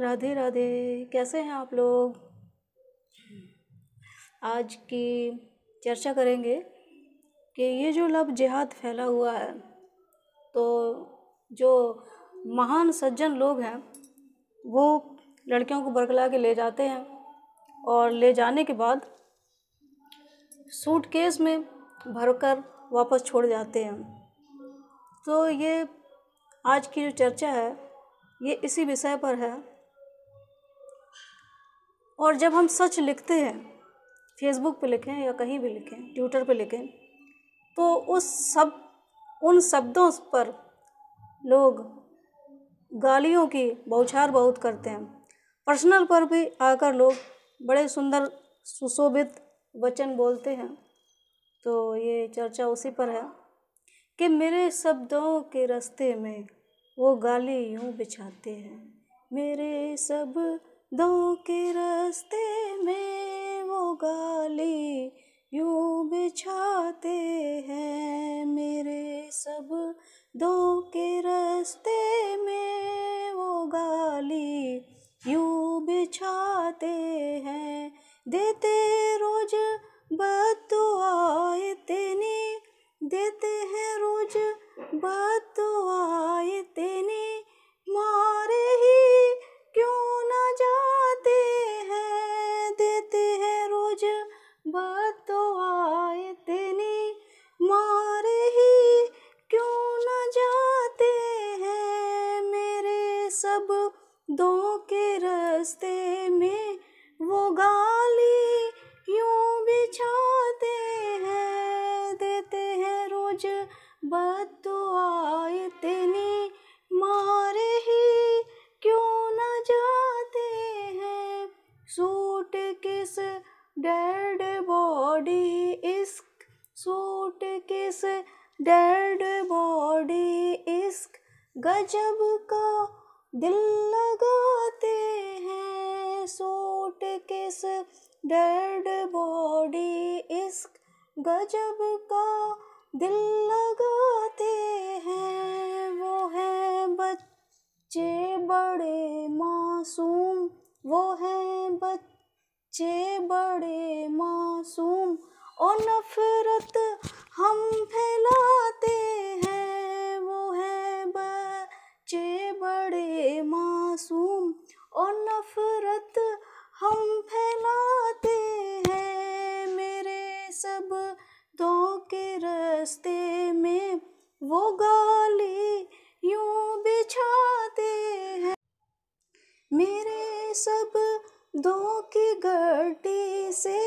राधे राधे कैसे हैं आप लोग आज की चर्चा करेंगे कि ये जो लब जिहाद फैला हुआ है तो जो महान सज्जन लोग हैं वो लड़कियों को बरकला के ले जाते हैं और ले जाने के बाद सूटकेस में भरकर वापस छोड़ जाते हैं तो ये आज की जो चर्चा है ये इसी विषय पर है और जब हम सच लिखते हैं फेसबुक पे लिखें या कहीं भी लिखें ट्विटर पे लिखें तो उस सब उन शब्दों पर लोग गालियों की बौछार बहुत करते हैं पर्सनल पर भी आकर लोग बड़े सुंदर सुशोभित वचन बोलते हैं तो ये चर्चा उसी पर है कि मेरे शब्दों के रास्ते में वो गाली यूँ बिछाते हैं मेरे सब दो के रास्ते में वो गाली यूं बिछाते हैं मेरे सब दो के रास्ते में वो गाली यूं बिछाते हैं देते रोज आए इतनी देते हैं रोज बदुआ सब दो के रास्ते में वो गाली यूं बिछाते हैं देते हैं रोज बदुआ तो इतनी मारे ही क्यों न जाते हैं सूट किस डेड बॉडी इस सूट किस डेड बॉडी इश्क गजब का दिल लगाते हैं सूट किस डेड बॉडी इस गजब का दिल लगाते हैं वो है बच्चे बड़े मासूम वो है बच्चे बड़े मासूम और नफरत हम फैलाते मासूम और नफरत हम फैलाते हैं मेरे सब दो के रास्ते में वो गाली यूं बिछाते हैं मेरे सब दो की गड्डी से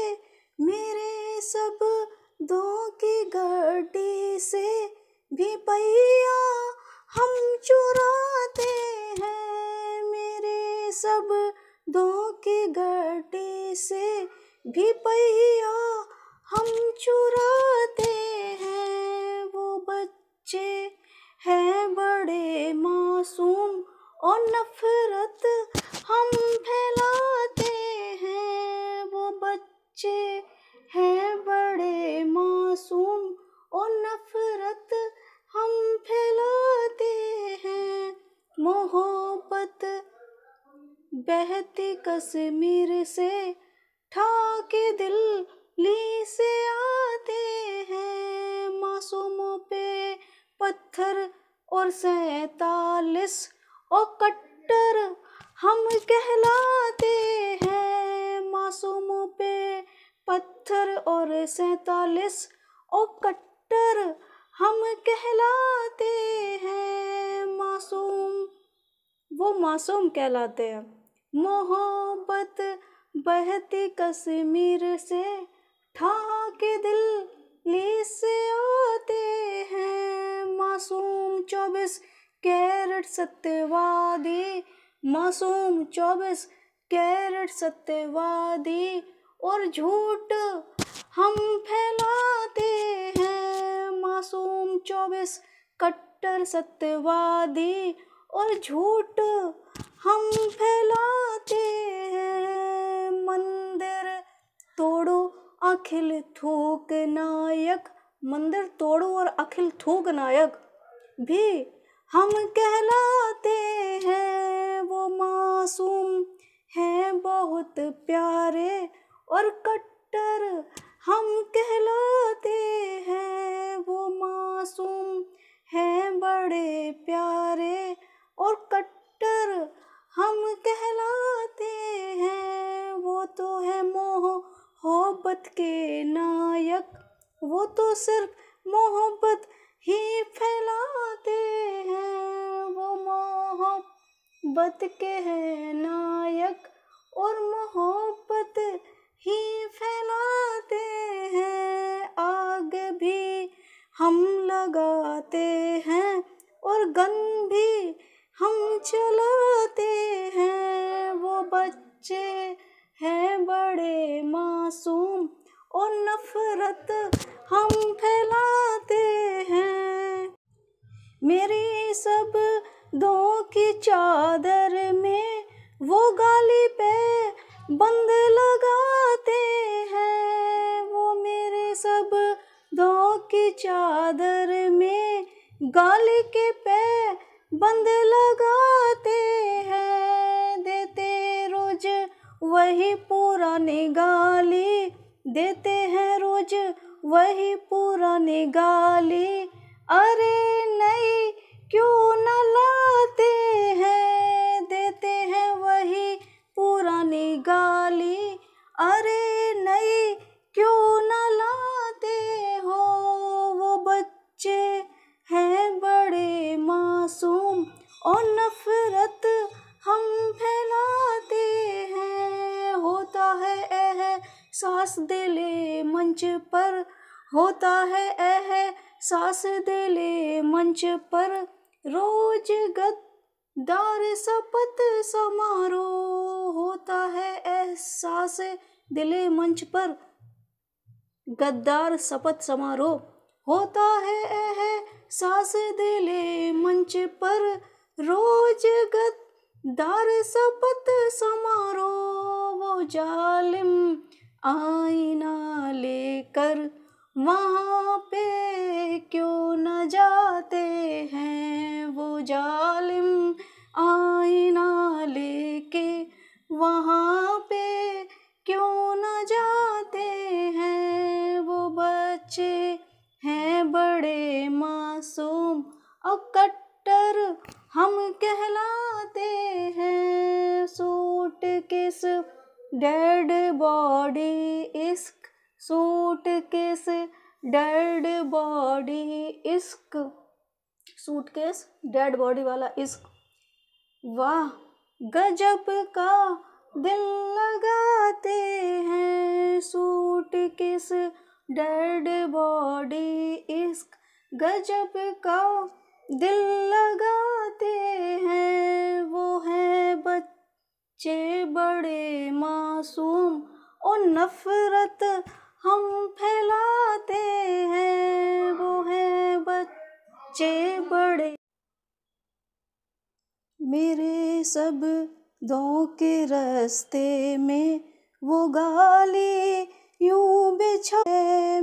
मेरे सब दो की गड्डी से भी पहिया हम चुरा सब के घटे से भी पहिया हम चुराते हैं वो बच्चे हैं बड़े मासूम और नफरत कश्मीर से ठाके दिल ली से आते हैं मासूमों पे पत्थर और सैतालीस और कट्टर हम कहलाते हैं मासूमों पे पत्थर और सैतालीस और कट्टर हम कहलाते हैं मासूम वो मासूम कहलाते हैं मोहब्बत बहती कश्मीर से ठाक दिल से आते हैं मासूम चौबीस कैरट सत्यवादी मासूम चौबीस कैरट सत्यवादी और झूठ हम फैलाते हैं मासूम चौबीस कट्टर सत्यवादी और झूठ हम फैलाते हैं मंदिर तोड़ो अखिल थोक नायक मंदिर तोड़ो और अखिल थोक नायक भी हम कहलाते हैं वो मासूम हैं बहुत प्यारे और कट्टर हम कहलाते हैं वो मासूम हैं बड़े प्यारे और कट्टर हम कहलाते हैं वो तो है मोह मोहब्बत के नायक वो तो सिर्फ मोहब्बत ही फैलाते हैं वो मोहब्बत के हैं नायक और मोहब्बत ही फैलाते हैं आग भी हम लगाते हैं और गन भी हम चलाते हैं वो बच्चे हैं बड़े मासूम और नफरत हम फैलाते हैं मेरी सब दो की चादर में वो गाली पे बंद लगाते हैं वो मेरे सब दो की चादर में गाली के पे बंद लगाते हैं देते रोज वही पुराने गाली देते हैं रोज वही पुराने गाली अरे नहीं क्यों न लाते हैं देते हैं वही पुराने गाली और नफरत हम फैलाते हैं होता है एह सास दिले मंच पर होता है एह सास दिले मंच पर रोज गद्दार शपथ समारोह होता है एहसास दिले मंच पर गद्दार शपथ समारोह होता है एह सास दिले मंच पर रोज गद्दार शपथ समारो वो जालिम आईना लेकर वहाँ पे क्यों न जाते हैं वो जालिम आईना लेके वहाँ पे क्यों न जाते हैं वो बच्चे हैं बड़े मासूम और कट्टर हम कहलाते हैं सूट किस डेड बॉडी इश्क सूट किस डेड बॉडी इश्क सूट केस डेड बॉडी वाला इश्क वाह गजब का दिल लगाते हैं सूट किस डेड बॉडी इश्क गजब का दिल लगाते हैं वो हैं बच्चे बड़े मासूम और नफरत हम फैलाते हैं वो हैं बच्चे बड़े मेरे सब दो के रास्ते में वो गाली यूं बिछा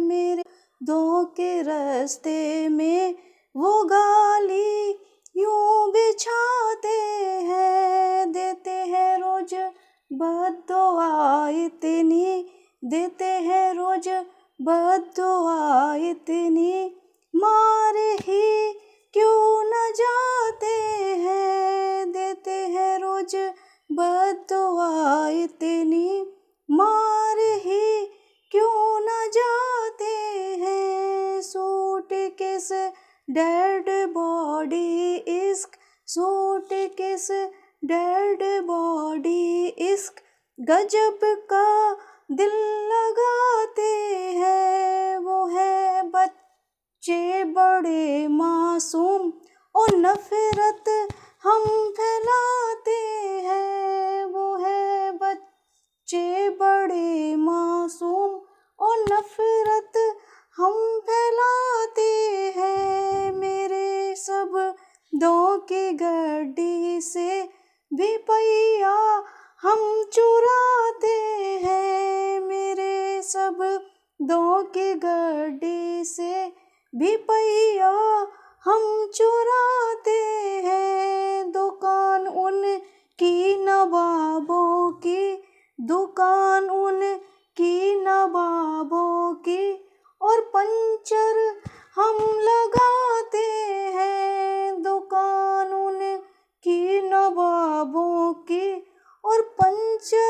मेरे दो के रास्ते में वो गाली यूं बिछाते हैं देते हैं रोज बदुआ इतनी देते हैं रोज बदुआ इतनी मार ही क्यों न जाते हैं देते हैं रोज बदुआ इतनी मार ही क्यों न जाते हैं सूट किस डेड बॉडी इश्क सूट किस डेड बॉडी इश्क गजब का दिल लगाते हैं वो है बच्चे बड़े मासूम और नफरत हम फैलाते हैं वो है बच्चे बड़े भी पहिया हम चुराते हैं दुकान उन की नवाबों की दुकान उन की नवाबों की और पंचर हम लगाते हैं दुकान उन की नवाबों की और पंचर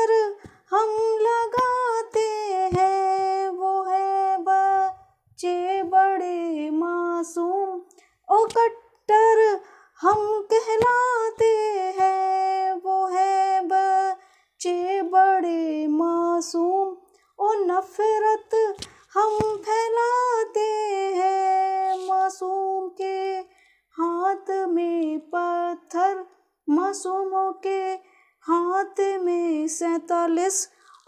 मासूमों के हाथ में सैतालीस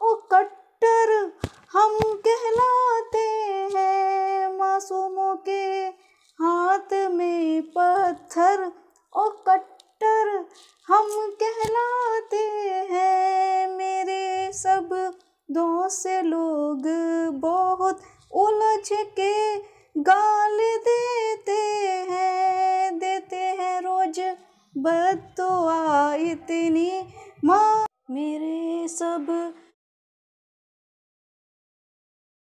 ओ कट्टर हम कहलाते हैं मासूमों के हाथ में पत्थर ओ कट्टर हम कहलाते हैं मेरे सब दोस्त से लोग बहुत उलझ के गाल देते हैं देते हैं रोज़ बद तो आ इतनी माँ मेरे सब